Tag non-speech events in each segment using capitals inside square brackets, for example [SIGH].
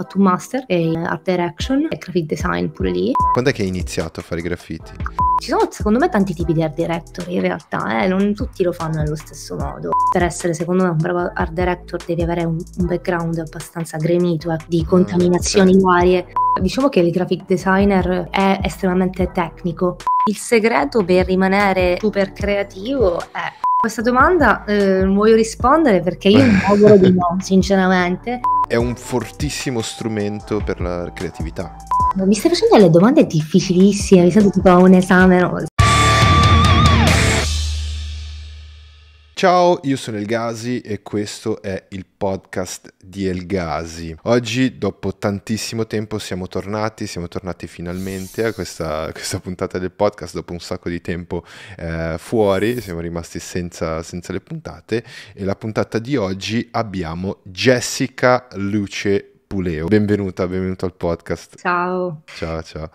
fatto un master in eh, art direction e graphic design pure lì. Quando è che hai iniziato a fare i graffiti? Ci sono secondo me tanti tipi di art director in realtà, eh? non tutti lo fanno nello stesso modo. Per essere secondo me un bravo art director devi avere un, un background abbastanza gremito eh, di mm, contaminazioni mm, varie. Diciamo che il graphic designer è estremamente tecnico. Il segreto per rimanere super creativo è questa domanda eh, non voglio rispondere perché io mi auguro di no, [LAUGHS] sinceramente. È un fortissimo strumento per la creatività. Mi stai facendo delle domande difficilissime, mi sento tipo un esame, no? Ciao, io sono El Gazi e questo è il podcast di El Gazi. Oggi, dopo tantissimo tempo, siamo tornati, siamo tornati finalmente a questa, [LAUGHS] questa puntata del podcast dopo un sacco di tempo eh, fuori, siamo rimasti senza, senza le puntate e la puntata di oggi abbiamo Jessica Luce Puleo. Benvenuta, benvenuta al podcast. Ciao. Ciao, ciao.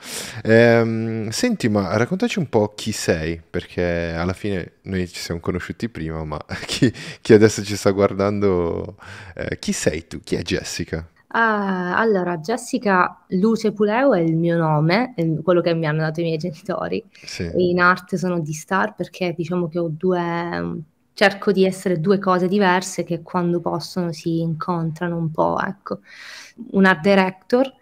Ehm, senti, ma raccontaci un po' chi sei, perché alla fine noi ci siamo conosciuti prima, ma [LAUGHS] chi, chi adesso ci sta guardando, eh, chi sei tu? Chi è Jessica? Uh, allora, Jessica Luce Puleo è il mio nome, quello che mi hanno dato i miei genitori. Sì. In arte sono di star perché diciamo che ho due cerco di essere due cose diverse che quando possono si incontrano un po', ecco. Un art director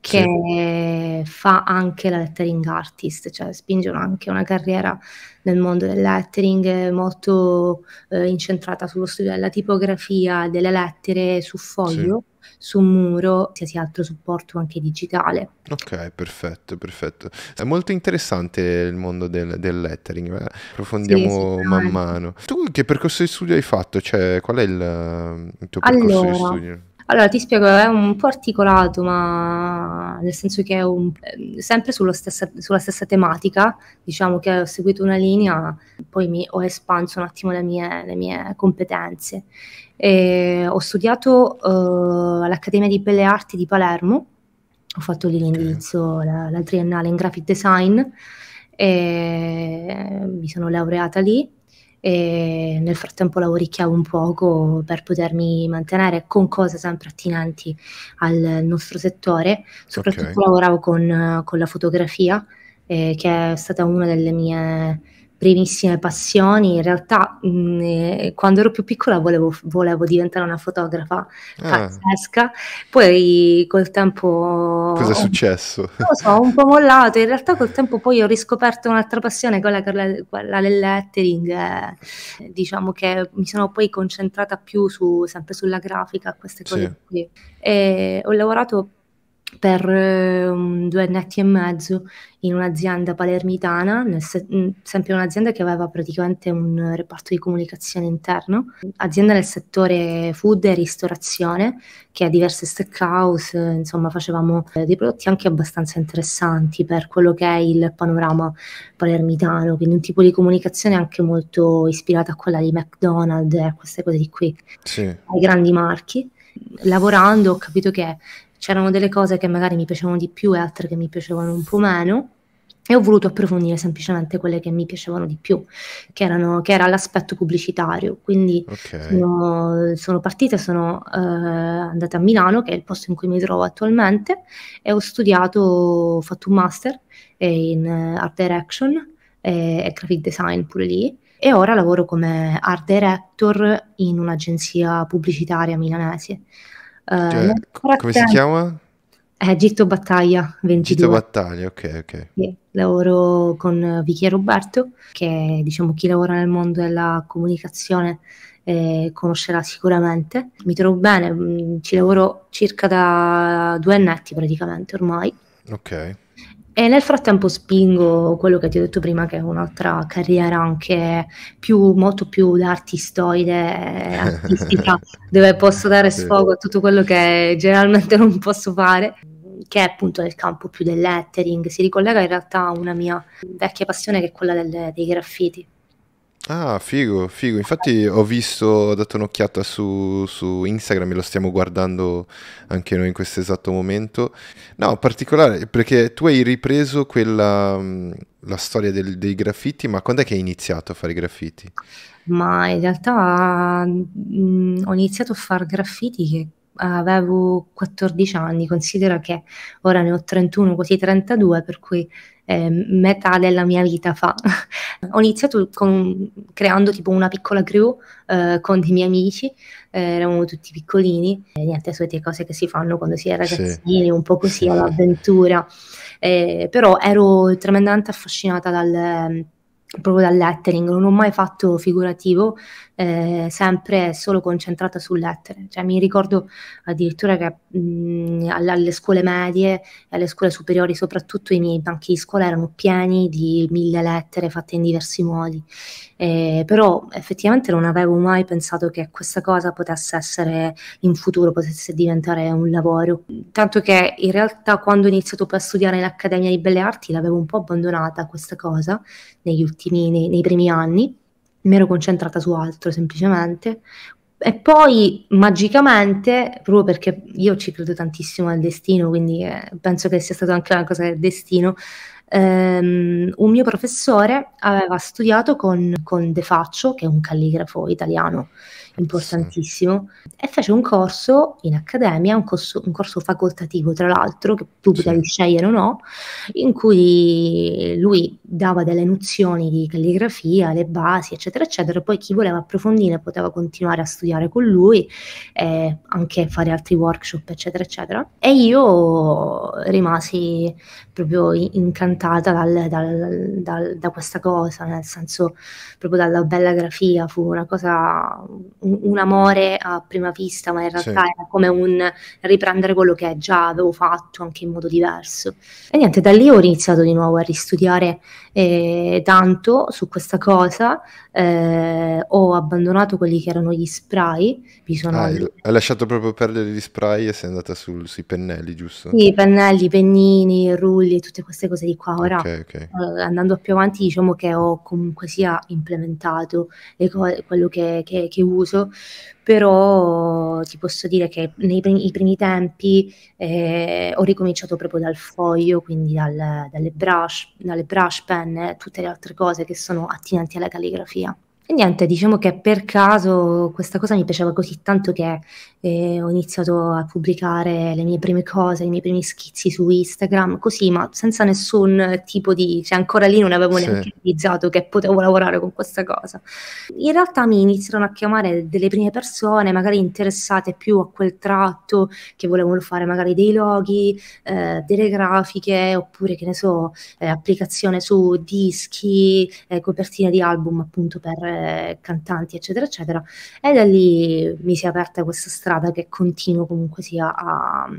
che sì. fa anche la lettering artist, cioè spingono anche una carriera nel mondo del lettering molto eh, incentrata sullo studio della tipografia, delle lettere su foglio. Sì su un muro, qualsiasi altro supporto anche digitale. Ok, perfetto, perfetto. È molto interessante il mondo del, del lettering, eh. approfondiamo sì, man mano. Tu che percorso di studio hai fatto? Cioè, qual è il, il tuo percorso allora, di studio? Allora, ti spiego, è un po' articolato, ma nel senso che è un, eh, sempre stessa, sulla stessa tematica, diciamo che ho seguito una linea, poi mi, ho espanso un attimo le mie, le mie competenze. E ho studiato uh, all'Accademia di Belle Arti di Palermo, ho fatto lì l'indirizzo, la, la, triennale in graphic design, e mi sono laureata lì e nel frattempo lavoricchiavo un poco per potermi mantenere con cose sempre attinenti al nostro settore, soprattutto okay. lavoravo con, con la fotografia, eh, che è stata una delle mie primissime passioni. In realtà, mh, mm, eh, quando ero più piccola volevo, volevo diventare una fotografa ah. pazzesca. Poi col tempo. Cosa è successo? Non lo so, un po' mollato. In realtà, col tempo poi ho riscoperto un'altra passione, quella, quella, del lettering. Eh, diciamo che mi sono poi concentrata più su, sempre sulla grafica, queste cose sì. qui. E ho lavorato per ehm, due annetti e mezzo in un'azienda palermitana, se- sempre un'azienda che aveva praticamente un reparto di comunicazione interno, azienda nel settore food e ristorazione, che ha diverse stack house, insomma facevamo eh, dei prodotti anche abbastanza interessanti per quello che è il panorama palermitano, quindi un tipo di comunicazione anche molto ispirata a quella di McDonald's e a queste cose di qui, sì. ai grandi marchi lavorando ho capito che c'erano delle cose che magari mi piacevano di più e altre che mi piacevano un po' meno e ho voluto approfondire semplicemente quelle che mi piacevano di più, che, erano, che era l'aspetto pubblicitario. Quindi okay. sono, sono, partita, sono eh, andata a Milano, che è il posto in cui mi trovo attualmente, e ho studiato, ho fatto un master eh, in eh, art direction e, eh, e graphic design pure lì, e ora lavoro come art director in un'agenzia pubblicitaria milanese. Eh, cioè, come si chiama? È eh, Gitto Battaglia 22. Gitto Battaglia, ok, ok. Sì, lavoro con Vicky Roberto, che diciamo chi lavora nel mondo della comunicazione eh, conoscerà sicuramente. Mi trovo bene, mm, ci lavoro circa da due annetti praticamente ormai. Ok. E nel frattempo spingo quello che ti ho detto prima, che è un'altra carriera anche più, molto più da artistoide, [LAUGHS] artistica, dove posso dare sfogo a tutto quello che generalmente non posso fare, che è appunto nel campo più del lettering. Si ricollega in realtà a una mia vecchia passione che è quella del, dei graffiti. Ah, figo, figo. Infatti ho visto, ho dato un'occhiata su, su Instagram e lo stiamo guardando anche noi in questo esatto momento. No, particolare, perché tu hai ripreso quella, mm, la storia del, dei graffiti, ma quando è che hai iniziato a fare i graffiti? Ma in realtà mh, mm, ho iniziato a fare graffiti che avevo 14 anni, considera che ora ne ho 31, quasi 32, per cui eh, metà della mia vita fa. [LAUGHS] ho iniziato con, creando tipo una piccola crew eh, con dei miei amici, eh, eravamo tutti piccolini, e niente, solite cose che si fanno quando si è ragazzini, sì. un po' così sì. [LAUGHS] all'avventura. Eh, però ero tremendamente affascinata dal proprio dal lettering, non ho mai fatto figurativo, eh, sempre solo concentrata su lettere. Cioè, mi ricordo addirittura che mh, mm, alle scuole medie e alle scuole superiori, soprattutto i miei banchi di scuola erano pieni di mille lettere fatte in diversi modi. Eh, però effettivamente non avevo mai pensato che questa cosa potesse essere in futuro, potesse diventare un lavoro. Tanto che in realtà quando ho iniziato a studiare l'Accademia di Belle Arti l'avevo un po' abbandonata questa cosa negli ultimi, nei, nei primi anni mi ero concentrata su altro semplicemente. E poi magicamente, proprio perché io ci credo tantissimo al destino, quindi eh, penso che sia stata anche una cosa del destino, Um, un mio professore aveva studiato con, con, De Faccio, che è un calligrafo italiano importantissimo, sì. e fece un corso in accademia, un corso, un corso facoltativo tra l'altro, che tu potevi sì. scegliere o no, in cui lui dava delle nozioni di calligrafia, le basi, eccetera, eccetera, poi chi voleva approfondire poteva continuare a studiare con lui, e anche fare altri workshop, eccetera, eccetera. E io rimasi proprio incantata spaventata dal, dal, dal, da questa cosa, nel senso proprio dalla bella grafia, fu una cosa, un, un amore a prima vista, ma in realtà sì. era come un riprendere quello che già avevo fatto anche in modo diverso. E niente, da lì ho iniziato di nuovo a ristudiare eh, tanto su questa cosa, eh, ho abbandonato quelli che erano gli spray. Ah, hai, hai lasciato proprio perdere gli spray e sei andata sul, sui pennelli, giusto? Sì, pennelli, i pennini, i rulli, tutte queste cose di qua. Ora, okay, okay. Eh, andando più avanti, diciamo che ho comunque sia implementato co- quello che, che, che uso però ti posso dire che nei primi, primi tempi eh, ho ricominciato proprio dal foglio, quindi dal, dalle, brush, dalle brush pen, tutte le altre cose che sono attinenti alla calligrafia. E niente, diciamo che per caso questa cosa mi piaceva così tanto che eh, ho iniziato a pubblicare le mie prime cose, i miei primi schizzi su Instagram, così, ma senza nessun tipo di... cioè ancora lì non avevo sì. neanche realizzato che potevo lavorare con questa cosa. In realtà mi iniziarono a chiamare delle prime persone, magari interessate più a quel tratto, che volevano fare magari dei loghi, eh, delle grafiche, oppure che ne so, eh, applicazione su dischi, eh, copertine di album appunto per eh, cantanti, eccetera, eccetera. E da lì mi si è aperta questa strada che continuo comunque sia a,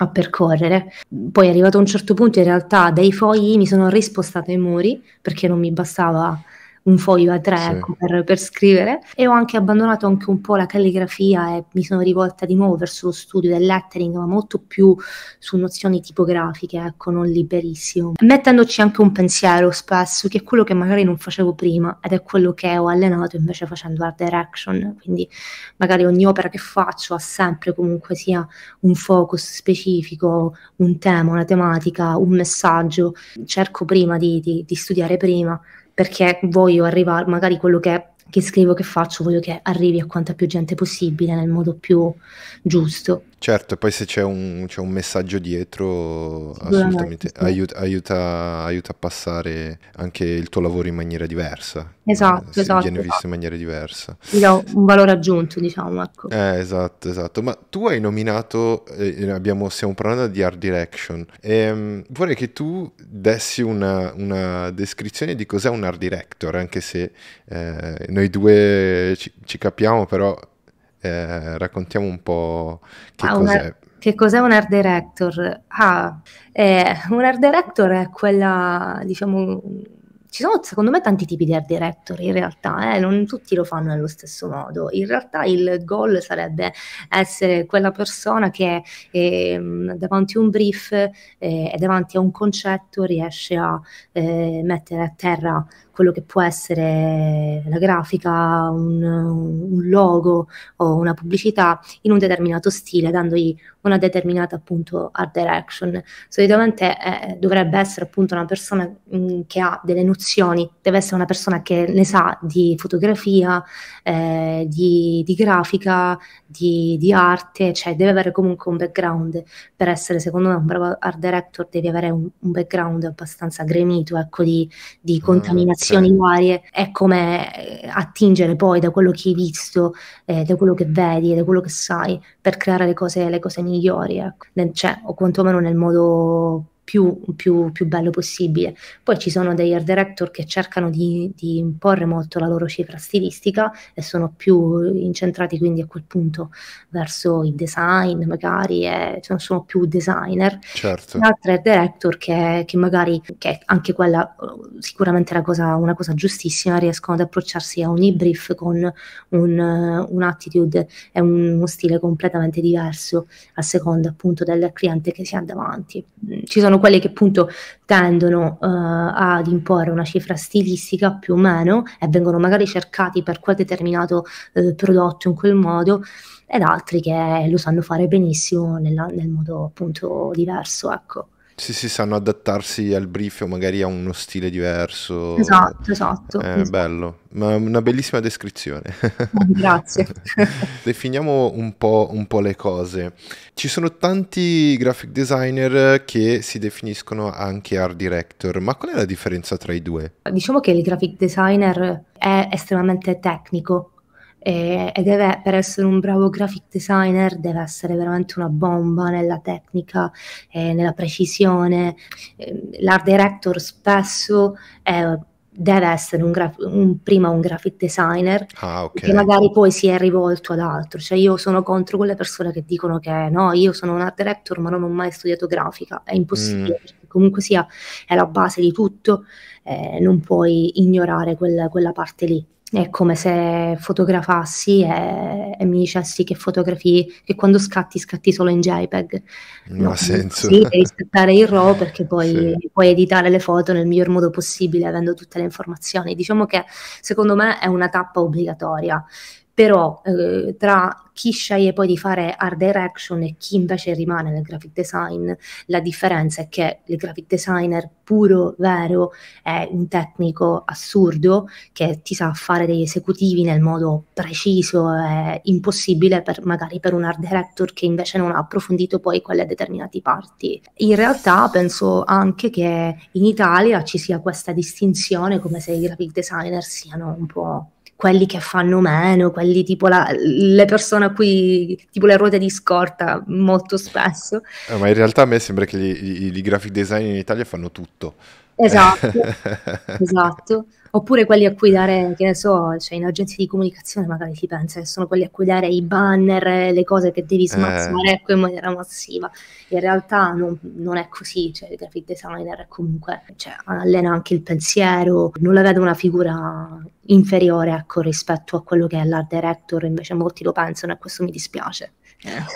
a percorrere. Poi arrivato a un certo punto in realtà dai fogli mi sono rispostata ai muri perché non mi bastava un foglio a tre sì. ecco, per, per, scrivere e ho anche abbandonato anche un po' la calligrafia e mi sono rivolta di nuovo verso lo studio del lettering ma molto più su nozioni tipografiche ecco non liberissimo mettendoci anche un pensiero spesso che è quello che magari non facevo prima ed è quello che ho allenato invece facendo art direction quindi magari ogni opera che faccio ha sempre comunque sia un focus specifico un tema una tematica un messaggio cerco prima di, di, di studiare prima perché voglio arrivare, magari quello che, che scrivo, che faccio, voglio che arrivi a quanta più gente possibile nel modo più giusto. Certo, e poi se c'è un, c'è un messaggio dietro, assolutamente sì. aiuta, aiuta, aiuta, a passare anche il tuo lavoro in maniera diversa. Esatto, se esatto. Viene esatto. visto in maniera diversa. Ti dà un valore aggiunto, diciamo. Ecco. Eh, esatto, esatto. Ma tu hai nominato, eh, abbiamo, stiamo parlando di Art Direction. E, ehm, vorrei che tu dessi una, una, descrizione di cos'è un Art Director, anche se eh, noi due ci, ci capiamo, però eh, raccontiamo un po' che ah, cos'è. Una... Che cos'è un art director? Ah, eh, un art director è quella, diciamo, ci sono secondo me tanti tipi di art director in realtà, eh? non tutti lo fanno nello stesso modo. In realtà il goal sarebbe essere quella persona che eh, davanti a un brief eh, e eh, davanti a un concetto riesce a eh, mettere a terra quello che può essere la grafica, un, un logo o una pubblicità in un determinato stile, dandogli una determinata appunto art direction. Solitamente eh, dovrebbe essere appunto una persona mh, mm, che ha delle nozioni, deve essere una persona che ne sa di fotografia, eh, di, di, grafica, di, di, arte, cioè deve avere comunque un background per essere secondo me un bravo art director, devi avere un, un background abbastanza gremito, ecco, di, di ah, contaminazione situazioni varie è come eh, attingere poi da quello che hai visto, eh, da quello che vedi, da quello che sai, per creare le cose, le cose migliori, ecco. cioè, o quantomeno nel modo più, più, più, bello possibile. Poi ci sono degli art director che cercano di, di, imporre molto la loro cifra stilistica e sono più incentrati quindi a quel punto verso il design, magari e, cioè, sono più designer. Certo. Altre art director che, che, magari, che anche quella sicuramente è una cosa, una cosa giustissima, riescono ad approcciarsi a un e brief con un, un attitude e un, uno stile completamente diverso a seconda appunto del cliente che si ha davanti. Ci sono sono quelle che appunto tendono uh, ad imporre una cifra stilistica più o meno e vengono magari cercati per quel determinato uh, prodotto in quel modo ed altri che lo sanno fare benissimo nella, nel modo appunto diverso, ecco. Sì, sì, sanno adattarsi al brief o magari a uno stile diverso. Esatto, esatto. È eh, esatto. bello, ma una bellissima descrizione. Ah, grazie. [LAUGHS] Definiamo un po', un po', le cose. Ci sono tanti graphic designer che si definiscono anche art director, ma qual è la differenza tra i due? Diciamo che il graphic designer è estremamente tecnico, e, e deve, per essere un bravo graphic designer deve essere veramente una bomba nella tecnica, e nella precisione. Ehm, l'art director spesso è eh, deve essere un graf- un, prima un graphic designer ah, okay. che magari poi si è rivolto ad altro. Cioè io sono contro quelle persone che dicono che no, io sono un art director ma non ho mai studiato grafica, è impossibile, mm. comunque sia è la base di tutto, eh, non puoi ignorare quella, quella parte lì. È come se fotografassi e, e mi dicessi che fotografie, che quando scatti scatti solo in JPEG. Non no, ha senso. Sì, devi scattare in RAW perché [LAUGHS] poi sì. puoi editare le foto nel miglior modo possibile avendo tutte le informazioni. Diciamo che secondo me è una tappa obbligatoria però eh, tra chi sceglie poi di fare art direction e chi invece rimane nel graphic design, la differenza è che il graphic designer puro, vero, è un tecnico assurdo che ti sa fare degli esecutivi nel modo preciso e impossibile per, magari per un art director che invece non ha approfondito poi quelle determinate parti. In realtà penso anche che in Italia ci sia questa distinzione come se i graphic designer siano un po' quelli che fanno meno, quelli tipo la, le persone a cui tipo le ruote di scorta molto spesso. Eh, ma in realtà a me sembra che i graphic design in Italia fanno tutto. Esatto, [LAUGHS] esatto oppure quelli a cui dare, che ne so, cioè in agenzie di comunicazione magari si pensa che sono quelli a cui dare i banner, le cose che devi eh. smazzare eh. in maniera massiva. In realtà non, non, è così, cioè il graphic designer comunque cioè, allena anche il pensiero, non la vedo una figura inferiore ecco, rispetto a quello che è l'art director, invece molti lo pensano e questo mi dispiace.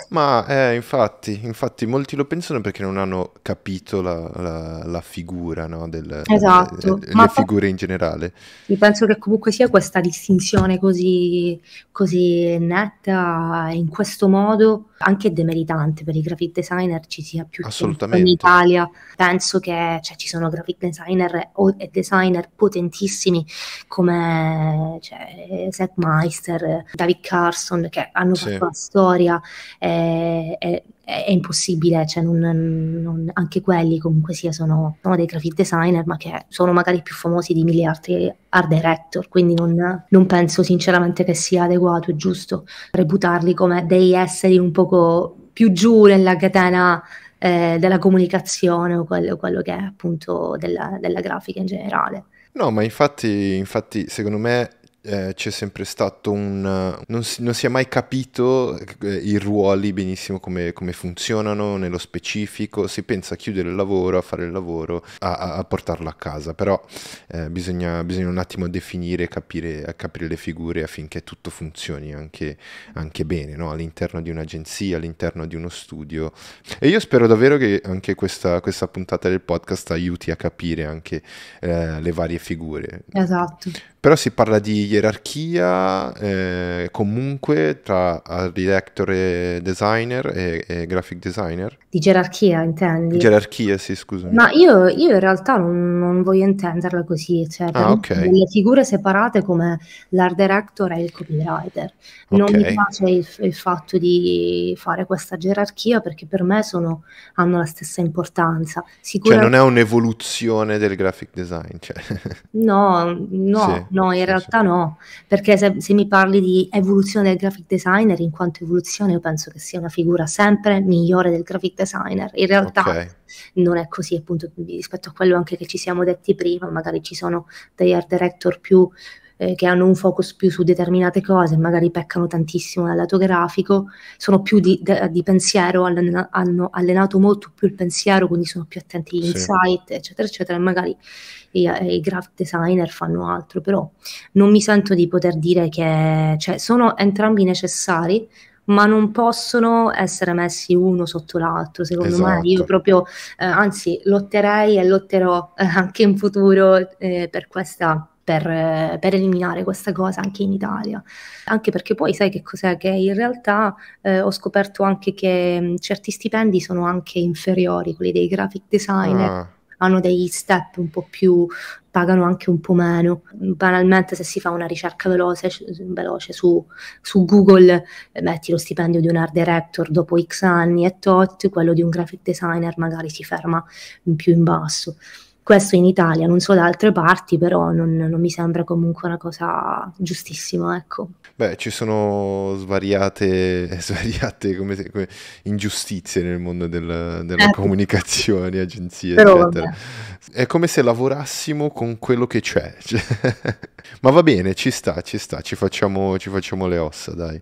Ma eh, infatti, infatti, molti lo pensano perché non hanno capito la, la, la figura no, del, esatto. Eh, le, le figure in generale. Penso che comunque sia questa distinzione così, così netta in questo modo anche demeritante per i graphic designer ci sia più Assolutamente. in Italia. Penso che cioè, ci sono graphic designer e designer potentissimi come cioè, Seth Meister, David Carson che hanno sì. fatto la storia. Eh, e, e è, impossibile, cioè non, non, anche quelli comunque sia sono, sono, dei graphic designer, ma che sono magari più famosi di mille altri art director, quindi non, non penso sinceramente che sia adeguato e giusto reputarli come dei esseri un poco più giù nella catena eh, della comunicazione o quello, quello che è appunto della, della grafica in generale. No, ma infatti, infatti secondo me eh, c'è sempre stato un... Eh, non si, non si, è mai capito eh, i ruoli benissimo come, come, funzionano nello specifico, si pensa a chiudere il lavoro, a fare il lavoro, a, a, a portarlo a casa, però eh, bisogna, bisogna, un attimo definire, capire, capire le figure affinché tutto funzioni anche, anche bene, no? all'interno di un'agenzia, all'interno di uno studio. E io spero davvero che anche questa, questa puntata del podcast aiuti a capire anche eh, le varie figure. Esatto. Però si parla di gerarchia eh, comunque tra art director e designer e, e, graphic designer? Di gerarchia intendi? Gerarchia, sì, scusami. Ma io, io in realtà non, non, voglio intenderla così, cioè ah, okay. delle figure separate come l'art director e il copywriter. Non okay. mi piace il, il, fatto di fare questa gerarchia perché per me sono, hanno la stessa importanza. Cioè, Sicura... Cioè non è un'evoluzione del graphic design? Cioè... No, no, sì, no, in realtà sì. no perché se, se, mi parli di evoluzione del graphic designer, in quanto evoluzione io penso che sia una figura sempre migliore del graphic designer, in realtà okay. non è così appunto rispetto a quello anche che ci siamo detti prima, magari ci sono dei art director più eh, che hanno un focus più su determinate cose, magari peccano tantissimo dal lato grafico, sono più di, di pensiero, hanno allenato molto più il pensiero, quindi sono più attenti agli sì. insight, eccetera, eccetera, magari i, i graphic designer fanno altro, però non mi sento di poter dire che cioè, sono entrambi necessari, ma non possono essere messi uno sotto l'altro, secondo esatto. me. Io esatto. proprio, eh, anzi, lotterei e lotterò eh, anche in futuro eh, per questa. Per, eh, per, eliminare questa cosa anche in Italia. Anche perché poi sai che cos'è? Che in realtà eh, ho scoperto anche che mh, certi stipendi sono anche inferiori, quelli dei graphic designer. Ah hanno degli step un po' più pagano anche un po' meno. Banalmente, se si fa una ricerca veloce, veloce su, su, Google, metti lo stipendio di un art director dopo X anni e tot, quello di un graphic designer magari si ferma più in basso. Questo in Italia, non so da altre parti, però non, non mi sembra comunque una cosa giustissima, ecco. Beh, ci sono svariate, [LAUGHS] svariate come se, come ingiustizie nel mondo del, della eh. comunicazione, agenzie, però, eccetera. Vabbè. È come se lavorassimo con quello che c'è. [LAUGHS] Ma va bene, ci sta, ci sta, ci facciamo, ci facciamo le ossa, dai.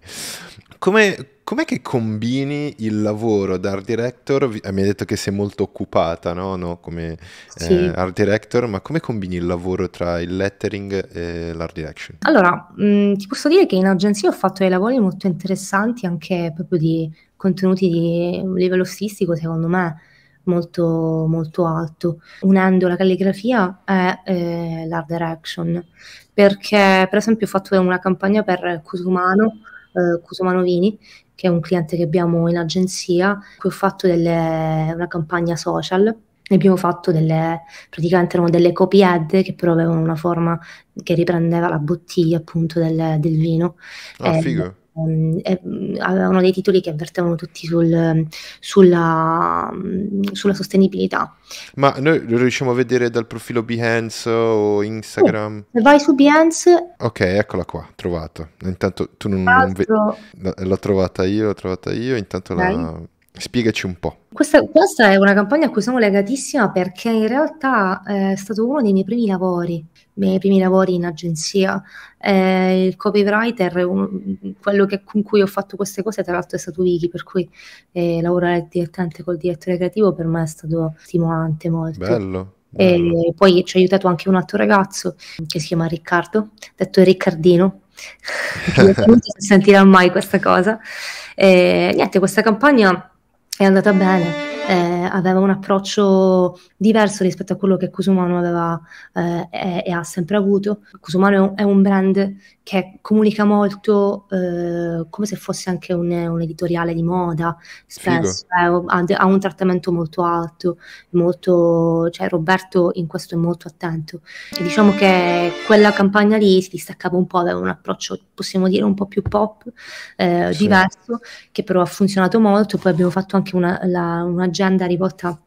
Come, com'è che combini il lavoro da art director? Eh, mi hai detto che sei molto occupata, no? no come eh, sì. eh, art director, ma come combini il lavoro tra il lettering e l'art direction? Allora, mh, mm, ti posso dire che in agenzia ho fatto dei lavori molto interessanti, anche proprio di contenuti di livello stilistico, secondo me. Molto, molto alto, unendo la calligrafia e eh, l'art direction, perché per esempio ho fatto una campagna per Cusumano, eh, Cusumano Vini, che è un cliente che abbiamo in agenzia, cui ho fatto delle, una campagna social ne abbiamo fatto delle, praticamente erano delle copy ad che però avevano una forma che riprendeva la bottiglia appunto del, del vino. Ah, eh, figo. Ehm, avevano dei titoli che vertevano tutti sul, ehm, sulla, sulla, sostenibilità. Ma noi lo riusciamo a vedere dal profilo Behance o Instagram? Sì, vai su Behance. Ok, eccola qua, trovato. Intanto tu non, non vedi. L'ho trovata io, l'ho trovata io, intanto okay. la Spiegaci un po'. Questa, questa, è una campagna a cui sono legatissima perché in realtà eh, è stato uno dei miei primi lavori, i miei primi lavori in agenzia. Eh, il copywriter, un, quello che, con cui ho fatto queste cose, tra l'altro è stato Vicky, per cui eh, lavorare direttamente col direttore creativo per me è stato stimolante molto. Bello. bello. E poi ci ha aiutato anche un altro ragazzo che si chiama Riccardo, detto Riccardino, [LAUGHS] non si sentirà mai questa cosa. Eh, niente, questa campagna è andata bene eh, aveva un approccio diverso rispetto a quello che Cusumano aveva eh, e, e, ha sempre avuto. Cusumano è un, è un brand che comunica molto eh, come se fosse anche un, un editoriale di moda, spesso eh, ha, ha, un trattamento molto alto, molto, cioè Roberto in questo è molto attento. E diciamo che quella campagna lì si distaccava un po', aveva un approccio, possiamo dire, un po' più pop, eh, sì. diverso, che però ha funzionato molto. Poi abbiamo fatto anche una, la, una un'agenda rivolta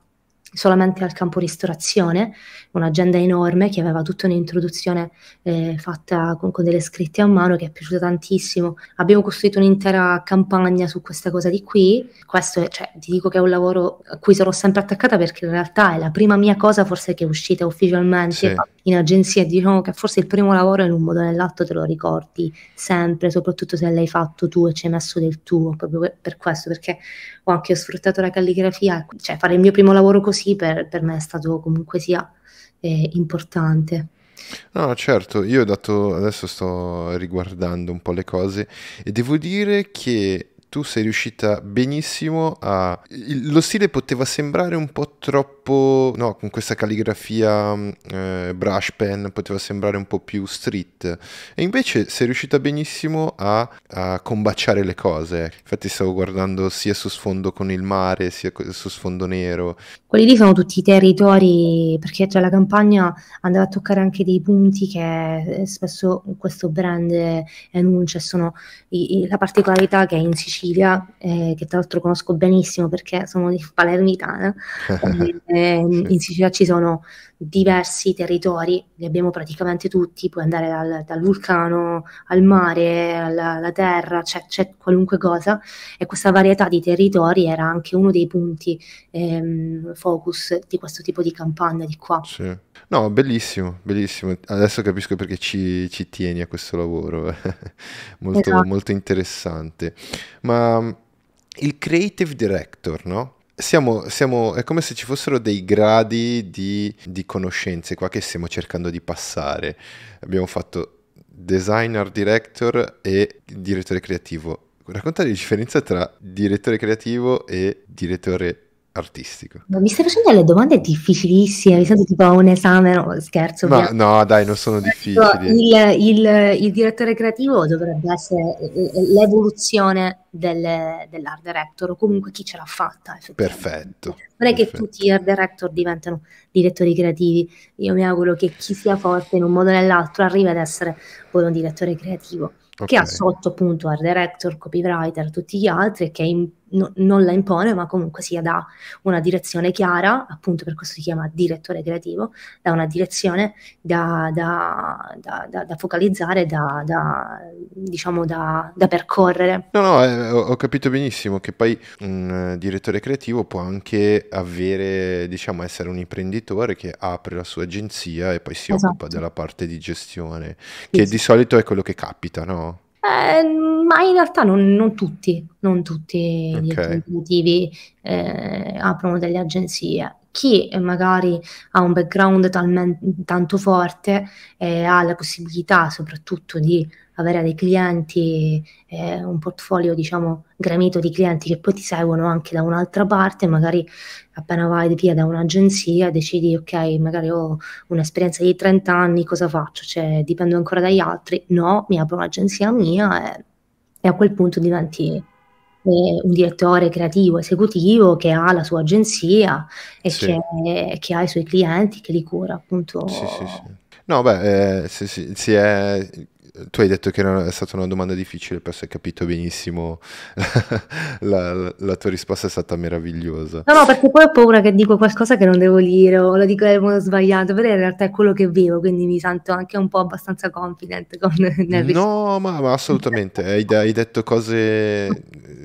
solamente al campo ristorazione un'agenda enorme che aveva tutta un'introduzione eh, fatta con, con, delle scritte a mano che è piaciuta tantissimo. Abbiamo costruito un'intera campagna su questa cosa di qui. Questo è, cioè, ti dico che è un lavoro a cui sarò sempre attaccata perché in realtà è la prima mia cosa forse che è uscita ufficialmente sì. in agenzia. Diciamo che forse il primo lavoro in un modo o nell'altro te lo ricordi sempre, soprattutto se l'hai fatto tu e ci hai messo del tuo, proprio per questo, perché ho anche sfruttato la calligrafia, cioè fare il mio primo lavoro così per, per me è stato comunque sia eh, importante. No, certo, io ho dato, adesso sto riguardando un po' le cose e devo dire che tu sei riuscita benissimo a... Lo stile poteva sembrare un po' troppo, no, con questa calligrafia mm, eh, brush pen poteva sembrare un po' più street e invece sei riuscita benissimo a, a, combaciare le cose. Infatti stavo guardando sia su sfondo con il mare, sia su sfondo nero. Quelli lì sono tutti i territori, perché cioè, la campagna andava a toccare anche dei punti che eh, spesso questo brand eh, enuncia, sono i, i, la particolarità che è in Sicilia Sicilia, eh, che tra l'altro conosco benissimo perché sono di palermitana, [LAUGHS] eh, sì. in Sicilia ci sono diversi territori, li abbiamo praticamente tutti, puoi andare dal, dal vulcano al mare, alla, alla terra, c'è, c'è, qualunque cosa e questa varietà di territori era anche uno dei punti ehm, focus di questo tipo di campagna di qua. Sì. No, bellissimo, bellissimo, adesso capisco perché ci, ci tieni a questo lavoro, eh. [LAUGHS] molto, esatto. molto interessante. Ma mm, il creative director, no? siamo, siamo, è come se ci fossero dei gradi di, di, conoscenze qua che stiamo cercando di passare. Abbiamo fatto designer, director e direttore creativo. Racconta la differenza tra direttore creativo e direttore artistico. Ma mi stai facendo delle domande difficilissime, mi sento tipo un esame, no, scherzo. Ma, no, dai, non sono difficili. Il, il, il direttore creativo dovrebbe essere eh, eh, eh, l'evoluzione del, dell'art director, o comunque chi ce l'ha fatta. Perfetto. Non è perfetto. che tutti gli art director diventano direttori creativi, io mi auguro che chi sia forte in un modo o nell'altro arrivi ad essere poi un direttore creativo. Okay. Che ha sotto appunto art director, copywriter, tutti gli altri, che è in no, non la impone, ma comunque sia da una direzione chiara, appunto per questo si chiama direttore creativo, da una direzione da, da, da, da focalizzare, diciamo da, percorrere. No, no, eh, ho capito benissimo che poi un eh, direttore creativo può anche avere, diciamo, essere un imprenditore che apre la sua agenzia e poi si esatto. occupa della parte di gestione, che sì, di sì. solito è quello che capita, no? Eh, ma in realtà non, non, tutti, non tutti gli okay. eh, aprono delle agenzie chi eh, magari ha un background talmente tanto forte e eh, ha la possibilità soprattutto di avere dei clienti, eh, un portfolio diciamo gremito di clienti che poi ti seguono anche da un'altra parte, magari appena vai via da un'agenzia decidi ok magari ho un'esperienza di 30 anni, cosa faccio? Cioè dipendo ancora dagli altri? No, mi apro un'agenzia mia e, e a quel punto diventi eh, un direttore creativo esecutivo che ha la sua agenzia e sì. che, che, ha i suoi clienti, che li cura appunto. Sì, sì, sì. No, beh, eh, si, si, si, è tu hai detto che era, è stata una domanda difficile, però se hai capito benissimo la, [LAUGHS] la, la, tua risposta è stata meravigliosa. No, no, perché poi ho paura che dico qualcosa che non devo dire o lo dico nel eh, modo sbagliato, però in realtà è quello che vivo, quindi mi sento anche un po' abbastanza confident [LAUGHS] con, nel No, ma, ma assolutamente, hai, hai, detto cose eh,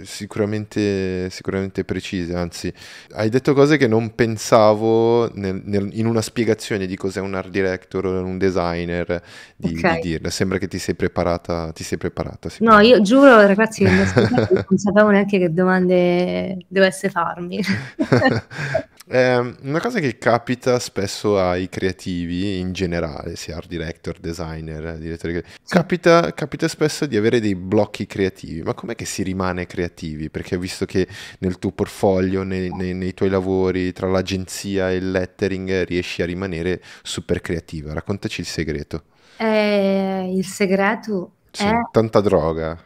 sicuramente, sicuramente, precise, anzi hai detto cose che non pensavo nel, nel, in una spiegazione di cos'è un art director o un designer di, okay. di dirle, sembra che ti sei preparata, ti sei preparata No, io giuro ragazzi che non sapevo neanche che domande dovesse farmi. [LAUGHS] Eh, una cosa che capita spesso ai creativi in generale, sia art director, designer, direttore, capita, capita, spesso di avere dei blocchi creativi, ma com'è che si rimane creativi? Perché visto che nel tuo portfolio, nei, nei, nei tuoi lavori, tra l'agenzia e il lettering riesci a rimanere super creativa, raccontaci il segreto. Eh, il segreto c'è è... tanta droga.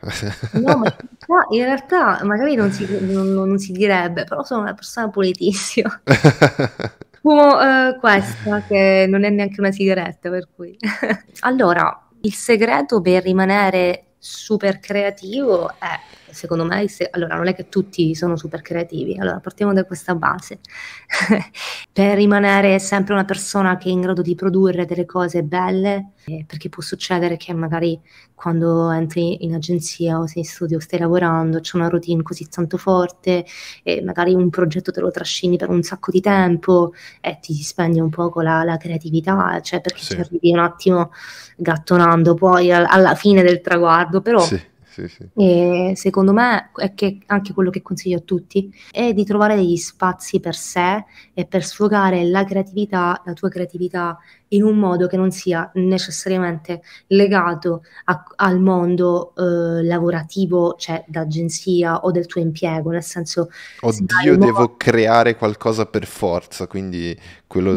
No, ma [LAUGHS] in realtà magari non si, non, non si direbbe, però sono una persona pulitissima. [LAUGHS] Fumo eh, questa, che non è neanche una sigaretta, per cui... [LAUGHS] allora, il segreto per rimanere super creativo è secondo me, se, allora non è che tutti sono super creativi, allora partiamo da questa base. [LAUGHS] per rimanere sempre una persona che è in grado di produrre delle cose belle, eh, perché può succedere che magari quando entri in agenzia o sei in studio, stai lavorando, c'è una routine così tanto forte e magari un progetto te lo trascini per un sacco di tempo e ti spegne un po' la, la creatività, cioè perché sì. ci arrivi un attimo gattonando poi al, alla fine del traguardo, però... Sì sì, sì. E secondo me è che anche quello che consiglio a tutti è di trovare degli spazi per sé e per sfogare la creatività, la tua creatività in un modo che non sia necessariamente legato a, al mondo eh, lavorativo, cioè d'agenzia o del tuo impiego, nel senso... Oddio, devo nuovo... creare qualcosa per forza, quindi quello...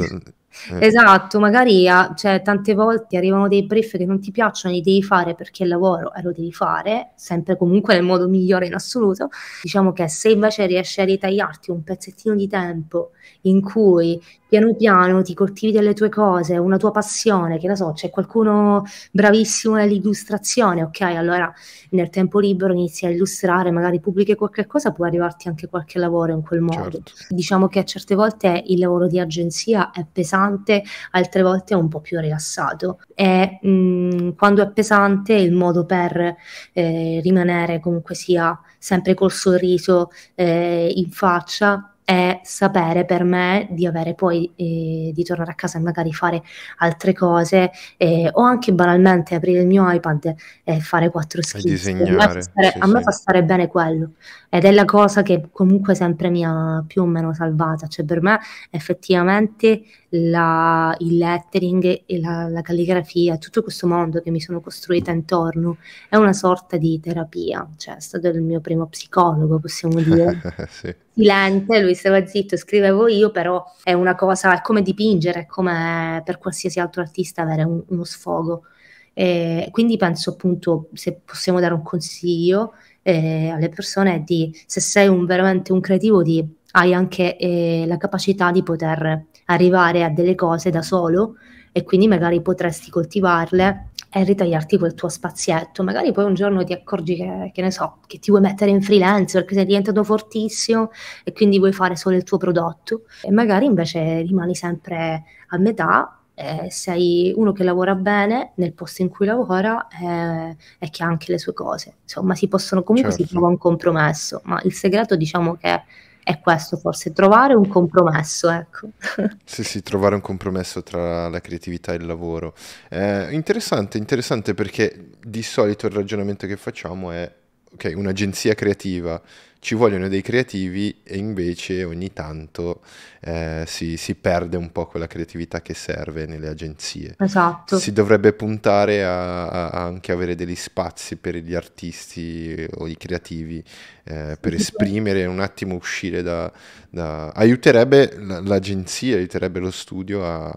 Esatto, magari cioè, tante volte arrivano dei brief che non ti piacciono, li devi fare perché il lavoro e eh, lo devi fare, sempre comunque nel modo migliore in assoluto. Diciamo che se invece riesci a ritagliarti un pezzettino di tempo in cui piano piano ti coltivi delle tue cose, una tua passione, che ne so, c'è qualcuno bravissimo nell'illustrazione, ok, allora nel tempo libero inizi a illustrare, magari pubblichi qualche cosa, può arrivarti anche qualche lavoro in quel modo. Certo. Diciamo che a certe volte il lavoro di agenzia è pesante, altre volte è un po' più rilassato e mh, mm, quando è pesante il modo per eh, rimanere comunque sia sempre col sorriso eh, in faccia è sapere per me di avere poi eh, di tornare a casa e magari fare altre cose eh, o anche banalmente aprire il mio iPad e fare quattro schizzi. A me, sì, a me sì. fa stare bene quello ed è la cosa che comunque sempre mi ha più o meno salvata, cioè per me effettivamente la, il lettering e la, la calligrafia, tutto questo mondo che mi sono costruita intorno è una sorta di terapia, cioè è stato il mio primo psicologo possiamo dire. [LAUGHS] sì. Silente, lui stava zitto, scrivevo io, però è una cosa, è come dipingere, è come per qualsiasi altro artista avere un, uno sfogo. Eh, quindi penso appunto, se possiamo dare un consiglio eh, alle persone, di se sei un, veramente un creativo, di, hai anche eh, la capacità di poter arrivare a delle cose da solo e quindi magari potresti coltivarle e ritagliarti quel tuo spazietto. Magari poi un giorno ti accorgi che, che ne so, che ti vuoi mettere in freelance perché sei diventato fortissimo e quindi vuoi fare solo il tuo prodotto e magari invece rimani sempre a metà eh, sei uno che lavora bene nel posto in cui lavora eh, e che ha anche le sue cose. Insomma, si possono comunque certo. si trova un compromesso, ma il segreto diciamo che è questo forse, trovare un compromesso, ecco. [LAUGHS] sì, sì, trovare un compromesso tra la creatività e il lavoro. Eh, interessante, interessante perché di solito il ragionamento che facciamo è, ok, un'agenzia creativa ci vogliono dei creativi e invece ogni tanto eh, si, si, perde un po' quella creatività che serve nelle agenzie. Esatto. Si dovrebbe puntare a, a anche avere degli spazi per gli artisti o i creativi eh, per esprimere un attimo, uscire da, da, aiuterebbe l'agenzia, aiuterebbe lo studio a,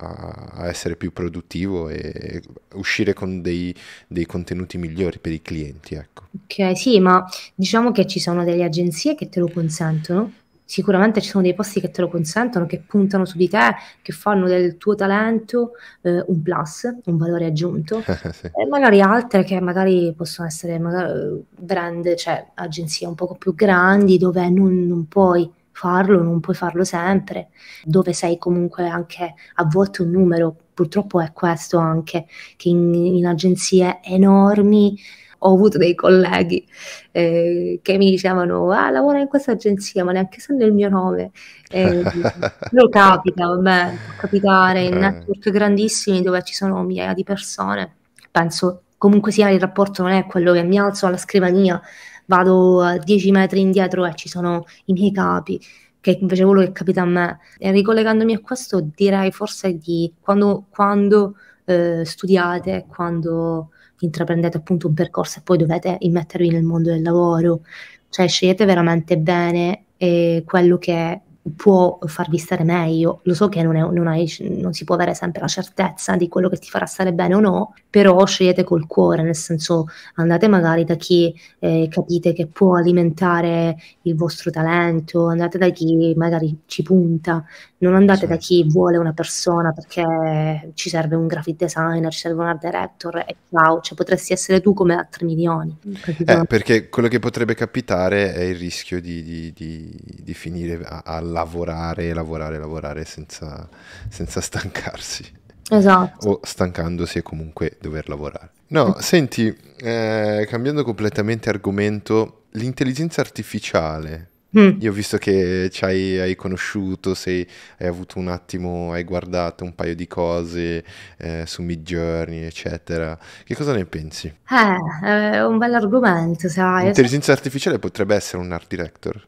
a essere più produttivo e uscire con dei, dei, contenuti migliori per i clienti. Ecco. Ok, sì, ma diciamo che ci sono delle agenzie che te lo consentono. Sicuramente ci sono dei posti che te lo consentono, che puntano su di te, che fanno del tuo talento eh, un plus, un valore aggiunto, [LAUGHS] sì. e magari altre che magari possono essere magari eh, brand, cioè agenzie un poco più grandi dove non, non puoi farlo, non puoi farlo sempre, dove sei comunque anche a volte un numero, purtroppo è questo anche, che in, in agenzie enormi ho avuto dei colleghi eh, che mi dicevano ah lavora in questa agenzia ma neanche sanno il mio nome eh, [LAUGHS] lo capita a può capitare in eh. network grandissimi dove ci sono migliaia di persone penso comunque sia il rapporto non è quello che mi alzo alla scrivania vado eh, dieci metri indietro e ci sono i miei capi, che invece quello che capita a me. E ricollegandomi a questo direi forse di quando, quando eh, studiate, quando intraprendete appunto un percorso e poi dovete immettervi nel mondo del lavoro, cioè scegliete veramente bene eh, quello che può farvi stare meglio. Lo so che non, è, non, hai, non, si può avere sempre la certezza di quello che ti farà stare bene o no, però scegliete col cuore, nel senso andate magari da chi eh, capite che può alimentare il vostro talento, andate da chi magari ci punta, non andate da esatto. chi vuole una persona perché ci serve un graphic designer, ci serve un art director e ciao, cioè potresti essere tu come altri milioni. Mm. Eh, perché quello che potrebbe capitare è il rischio di, di, di, di finire a, a, lavorare, lavorare, lavorare senza, senza stancarsi. Esatto. O stancandosi e comunque dover lavorare. No, senti, eh, cambiando completamente argomento, l'intelligenza artificiale Mm. Io ho visto che ci hai conosciuto, sei, hai avuto un attimo, hai guardato un paio di cose eh, su Mid Journey, eccetera. Che cosa ne pensi? Eh, è un bell'argomento, argomento, sai. L'intelligenza artificiale potrebbe essere un art director.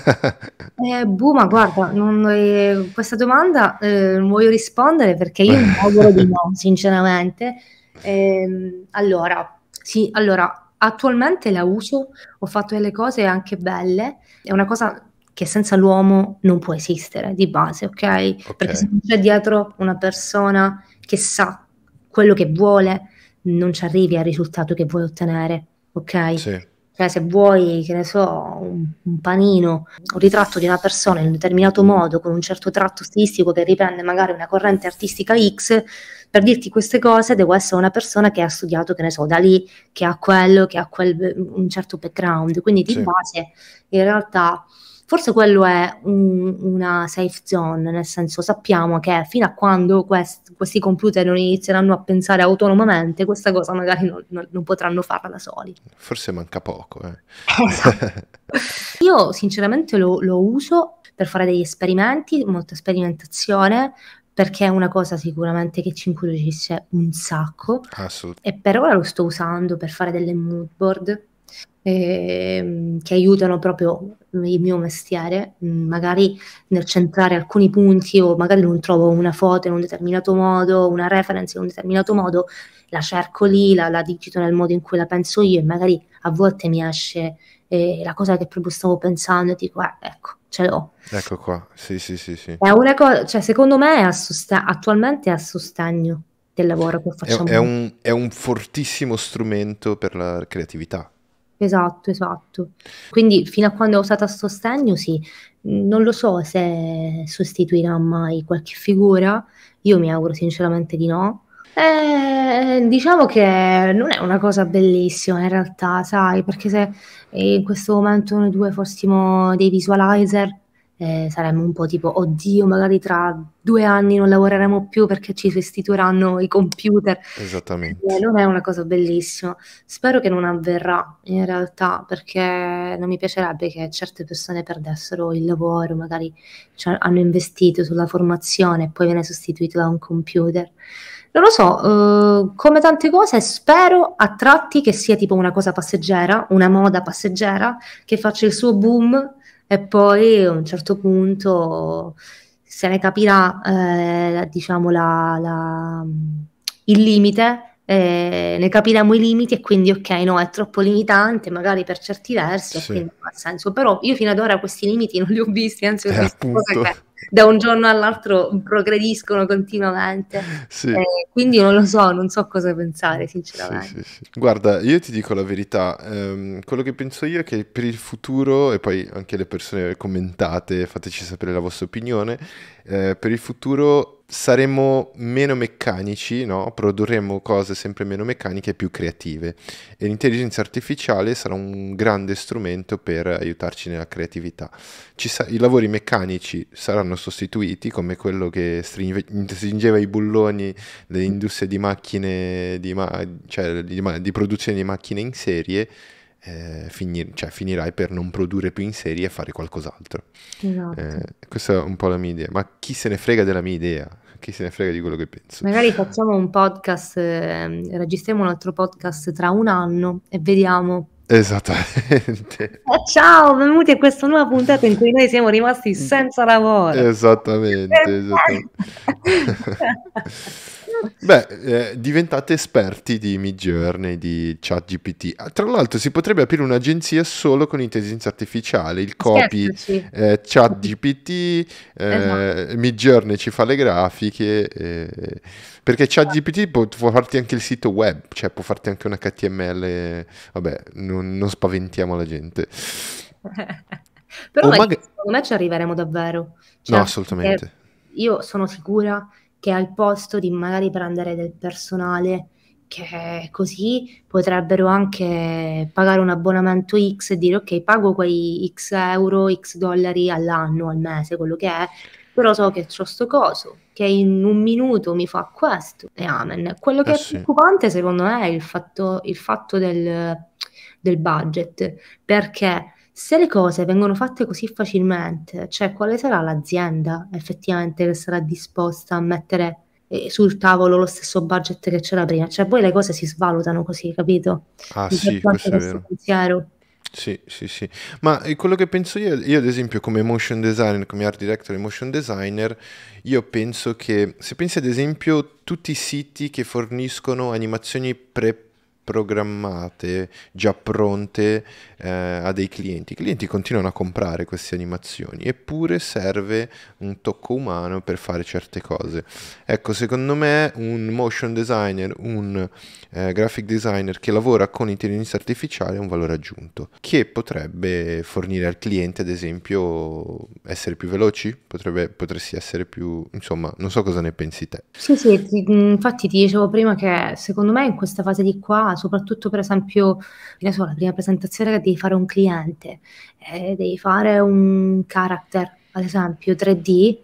[LAUGHS] eh, boh, ma guarda, non, eh, questa domanda eh, non voglio rispondere perché io mi auguro di no, [LAUGHS] sinceramente. Ehm, allora, sì, allora attualmente la uso, ho fatto delle cose anche belle, è una cosa che senza l'uomo non può esistere di base, ok? okay. Perché se non c'è dietro una persona che sa quello che vuole, non ci arrivi al risultato che vuoi ottenere, ok? Sì. Cioè, se vuoi, che ne so, un, un, panino, un ritratto di una persona in un determinato modo, con un certo tratto stilistico che riprende magari una corrente artistica X, per dirti queste cose devo essere una persona che ha studiato, che ne so, da lì, che ha quello, che ha quel, un certo background. Quindi di sì. base, in realtà, forse quello è un, una safe zone, nel senso sappiamo che fino a quando quest, questi computer non inizieranno a pensare autonomamente, questa cosa magari non, non, non potranno farla da soli. Forse manca poco. Eh. [LAUGHS] Io sinceramente lo, lo uso per fare degli esperimenti, molta sperimentazione, perché è una cosa sicuramente che ci incuriosisce un sacco. E per ora lo sto usando per fare delle mood board eh, che aiutano proprio il mio mestiere, mm, magari nel centrare alcuni punti o magari non trovo una foto in un determinato modo, una reference in un determinato modo, la cerco lì, la, la digito nel modo in cui la penso io e magari a volte mi esce eh, la cosa che proprio stavo pensando e dico, eh, ecco, ce l'ho. Ecco qua, sì, sì, sì. sì. È una cosa, cioè, secondo me è sosta- attualmente è a sostegno del lavoro che facciamo. È, è, un, è un fortissimo strumento per la creatività. Esatto, esatto. Quindi fino a quando è usata a sostegno, sì, non lo so se sostituirà mai qualche figura, io mi auguro sinceramente di no, eh, diciamo che non è una cosa bellissima in realtà, sai, perché se eh, in questo momento noi due fossimo dei visualizer, eh, saremmo un po' tipo, oddio, magari tra due anni non lavoreremo più perché ci sostituiranno i computer. Esattamente. Eh, non è una cosa bellissima. Spero che non avverrà in realtà, perché non mi piacerebbe che certe persone perdessero il lavoro, magari cioè, hanno investito sulla formazione e poi viene sostituito da un computer. Non lo so, eh, come tante cose spero a tratti che sia tipo una cosa passeggera, una moda passeggera, che faccia il suo boom e poi a un certo punto se ne capirà eh, diciamo la, la, il limite, eh, ne capiremo i limiti e quindi ok, no, è troppo limitante magari per certi versi, sì. quindi non ha senso. Però io fino ad ora questi limiti non li ho visti, anzi ho eh, visto cose che da un giorno all'altro progrediscono continuamente. Sì. Eh, quindi non lo so, non so cosa pensare, sinceramente. Sì, sì, Guarda, io ti dico la verità, ehm, quello che penso io è che per il futuro, e poi anche le persone commentate, fateci sapere la vostra opinione, eh, per il futuro saremo meno meccanici, no? produrremo cose sempre meno meccaniche e più creative e l'intelligenza artificiale sarà un grande strumento per aiutarci nella creatività. Sa- I lavori meccanici saranno sostituiti come quello che stringe- stringeva i bulloni delle industrie di macchine, di, ma- cioè di, ma- di produzione di macchine in serie eh, finir- cioè, finirai per non produrre più in serie e fare qualcos'altro. Esatto. Eh, questa è un po' la mia idea, ma chi se ne frega della mia idea? Chi se ne frega di quello che penso? Magari facciamo un podcast, eh, registriamo un altro podcast tra un anno e vediamo Esattamente. Eh, ciao, benvenuti a questa nuova puntata in cui noi siamo rimasti mm. senza lavoro. Esattamente. esattamente. [LAUGHS] Beh, eh, diventate esperti di Midjourney, di ChatGPT. Ah, tra l'altro si potrebbe aprire un'agenzia solo con intelligenza artificiale, il copy eh, ChatGPT, eh, esatto. Midjourney ci fa le grafiche, eh, perché ChatGPT esatto. può, può, farti anche il sito web, cioè può farti anche un HTML, vabbè, non, non spaventiamo la gente. [LAUGHS] Però ma, magari... secondo me ci arriveremo davvero. Cioè, no, assolutamente. Eh, io sono sicura che al posto di magari prendere del personale che così potrebbero anche pagare un abbonamento X e dire ok pago quei X euro, X dollari all'anno, al mese, quello che è, però so che c'ho sto coso, che in un minuto mi fa questo e amen. Quello che eh è sì. preoccupante secondo me è il fatto, il fatto del, del budget, perché se le cose vengono fatte così facilmente, cioè quale sarà l'azienda effettivamente che sarà disposta a mettere eh, sul tavolo lo stesso budget che c'era prima? Cioè poi le cose si svalutano così, capito? Ah Mi sì, questo è vero. Pensiero. Sì, sì, sì. Ma eh, quello che penso io, io ad esempio come motion designer, come art director e motion designer, io penso che, se pensi ad esempio tutti i siti che forniscono animazioni pre-programmate, già pronte, eh, a dei clienti. I clienti continuano a comprare queste animazioni, eppure serve un tocco umano per fare certe cose. Ecco, secondo me un motion designer, un eh, graphic designer che lavora con intelligenza artificiale è un valore aggiunto, che potrebbe fornire al cliente, ad esempio, essere più veloci, potrebbe, potresti essere più... insomma, non so cosa ne pensi te. Sì, sì, ti, infatti ti dicevo prima che secondo me in questa fase di qua, soprattutto per esempio, la prima presentazione che ti devi fare un cliente, eh, devi fare un character, ad esempio 3D,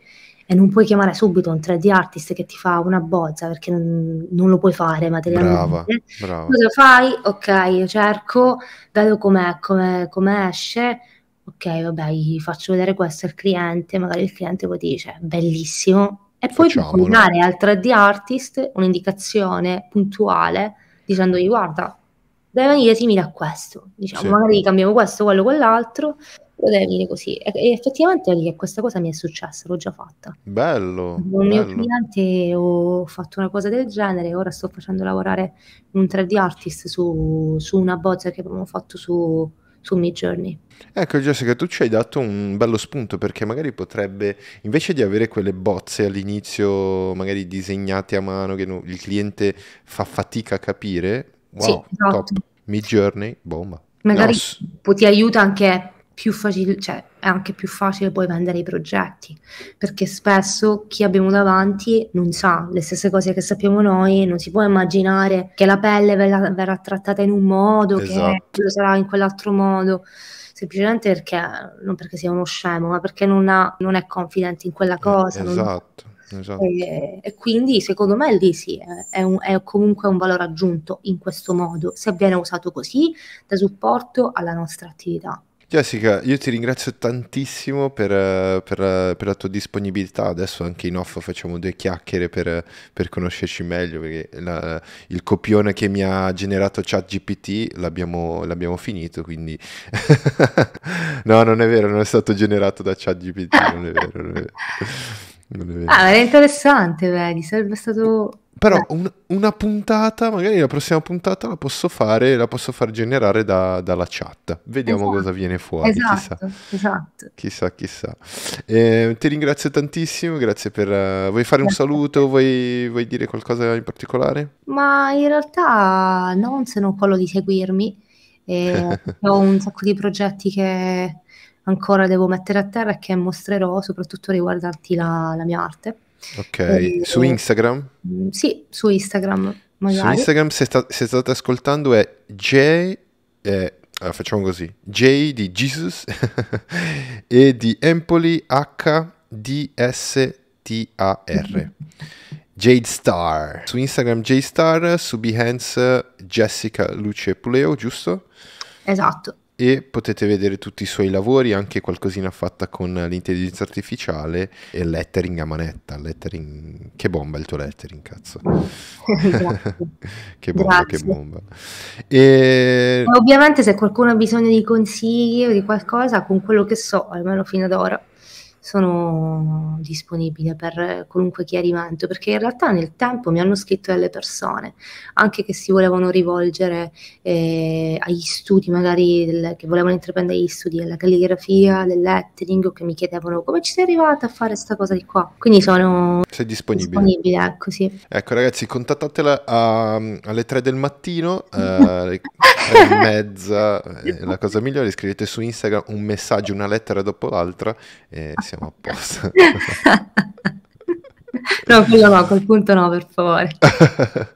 e non puoi chiamare subito un 3D artist che ti fa una bozza perché non, non lo puoi fare materialmente. Brava, brava. Cosa fai? Ok, cerco, vedo com'è, com'è, come esce. Ok, vabbè, gli faccio vedere questo al cliente, magari il cliente poi dice bellissimo. E poi puoi dare al 3D artist un'indicazione puntuale dicendogli guarda, deve venire simile a questo, diciamo, sì. magari cambiamo questo, quello, quell'altro, lo deve venire così. E, e effettivamente questa cosa mi è successa, l'ho già fatta. Bello. Con il mio cliente ho fatto una cosa del genere, ora sto facendo lavorare un 3D artist su, su una bozza che abbiamo fatto su, su Mid Journey. Ecco Jessica, tu ci hai dato un bello spunto perché magari potrebbe, invece di avere quelle bozze all'inizio magari disegnate a mano che il cliente fa fatica a capire, Wow, sì, esatto. top. Mid Journey, bomba. Magari no. ti aiuta anche più facile, cioè è anche più facile poi vendere i progetti, perché spesso chi abbiamo davanti non sa le stesse cose che sappiamo noi, non si può immaginare che la pelle verrà, verrà trattata in un modo, esatto. che lo sarà in quell'altro modo, semplicemente perché, non perché sia uno scemo, ma perché non, ha, non è confident in quella eh, cosa. esatto. Non Esatto. E, e, quindi secondo me lì sì, è, un, è, comunque un valore aggiunto in questo modo, se viene usato così da supporto alla nostra attività. Jessica, io ti ringrazio tantissimo per, per, per la tua disponibilità. Adesso anche in off facciamo due chiacchiere per, per conoscerci meglio, perché la, il copione che mi ha generato ChatGPT l'abbiamo, l'abbiamo finito, quindi... [LAUGHS] no, non è vero, non è stato generato da ChatGPT, non è vero, non è vero. Ah, era interessante, vedi, sarebbe stato... Però un, una puntata, magari la prossima puntata la posso fare, la posso far generare da, dalla chat. Vediamo esatto. cosa viene fuori. Esatto, chissà, esatto. chissà. chissà. Eh, ti ringrazio tantissimo, grazie per... Uh, vuoi fare grazie. un saluto? Vuoi, vuoi, dire qualcosa in particolare? Ma in realtà non se non quello di seguirmi. Eh, [LAUGHS] ho un sacco di progetti che ancora devo mettere a terra e che mostrerò soprattutto riguardanti la, la mia arte. Ok, e, su eh, Instagram? Eh, sì, su Instagram. Magari. Su Instagram se, sta, se state ascoltando è J... Eh, facciamo così, J di Jesus [LAUGHS] e di Empoli H D S T A R. Jade Star. Su Instagram Jade Star, su Behance Jessica Luce Puleo, giusto? Esatto e potete vedere tutti i suoi lavori, anche qualcosina fatta con l'intelligenza artificiale e lettering a manetta, lettering... che bomba il tuo lettering, cazzo. [LAUGHS] che bomba, Grazie. che bomba. E... Ovviamente se qualcuno ha bisogno di consigli o di qualcosa, con quello che so, almeno fino ad ora, sono disponibile per qualunque chiarimento, perché in realtà nel tempo mi hanno scritto delle persone, anche che si volevano rivolgere eh, agli studi, magari del, che volevano intraprendere gli studi della calligrafia, del lettering, o che mi chiedevano come ci sei arrivata a fare questa cosa di qua. Quindi sono sei disponibile. disponibile ecco, sì. ecco ragazzi, contattatela a, alle 3 del mattino, eh, [LAUGHS] e mezza, la cosa migliore, scrivete su Instagram un messaggio, una lettera dopo l'altra e ah, siamo siamo a posto. [LAUGHS] no, quello no, quel punto no, per favore. [LAUGHS]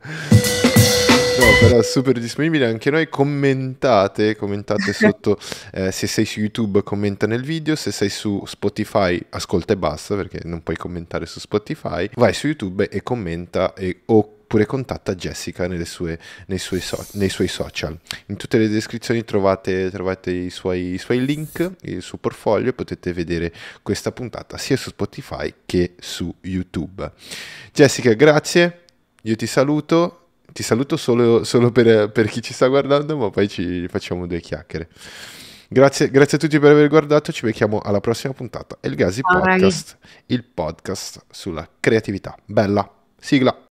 però super disponibile anche noi. Commentate, commentate sotto. [LAUGHS] Eh, se sei su YouTube, commenta nel video. Se sei su Spotify, ascolta e basta perché non puoi commentare su Spotify. Vai su YouTube e commenta e, o oppure contatta Jessica sue, nei, suoi so, nei, suoi social. In tutte le descrizioni trovate, trovate i, suoi, i, suoi, link, il suo portfolio potete vedere questa puntata sia su Spotify che su YouTube. Jessica, grazie, io ti saluto. Ti saluto solo, solo per, per chi ci sta guardando, ma poi ci facciamo due chiacchiere. Grazie, grazie, a tutti per aver guardato. Ci becchiamo alla prossima puntata. El Gazi Podcast, il podcast sulla creatività. Bella sigla.